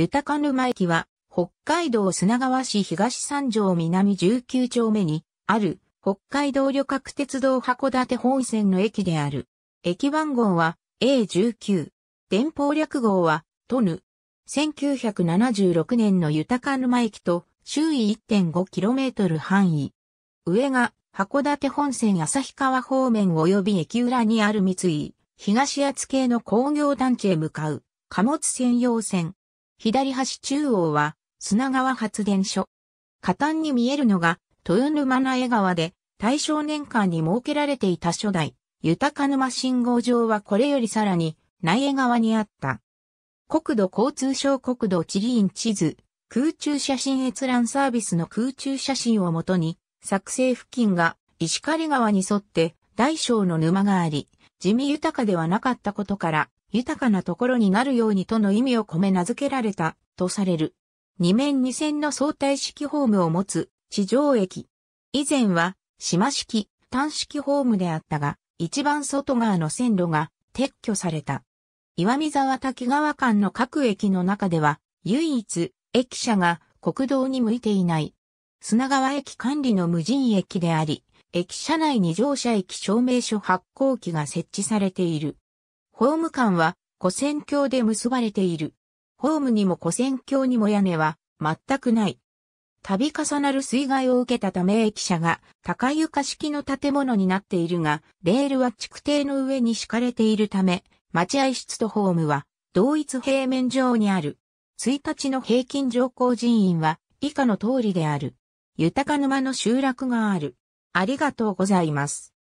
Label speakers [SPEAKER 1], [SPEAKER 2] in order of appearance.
[SPEAKER 1] 豊沼駅は、北海道砂川市東三条
[SPEAKER 2] 南19丁目に、ある、北海道旅客鉄道函館本線の駅である。駅番号は A19。電報略号は、トヌ。1976年の豊沼駅と、周囲 1.5km 範囲。上が、函館本線旭川方面及び駅裏にある三井、東厚系の工業団地へ向かう、貨物専用線。左端中央は砂川発電所。下端に見えるのが豊沼苗川で大正年間に設けられていた初代豊沼信号場はこれよりさらに苗川にあった。国土交通省国土地理院地図、空中写真閲覧サービスの空中写真をもとに、作成付近が石狩川に沿って大小の沼があり、地味豊かではなかったことから、豊かなところになるようにとの意味を込め名付けられた、とされる。二面二線の相対式ホームを持つ、地上駅。以前は、島式、単式ホームであったが、一番外側の線路が撤去された。岩見沢滝川間の各駅の中では、唯一、駅舎が国道に向いていない。砂川駅管理の無人駅であり、駅舎内に乗車駅証明書発行機が設置されている。ホーム間は、古線橋で結ばれている。ホームにも古線橋にも屋根は全くない。度重なる水害を受けたため駅舎が高床式の建物になっているが、レールは築堤の上に敷かれているため、待合室とホームは同一平面上にある。1日の平均乗降人員は以下の通りである。豊
[SPEAKER 1] か沼の集落がある。ありがとうございます。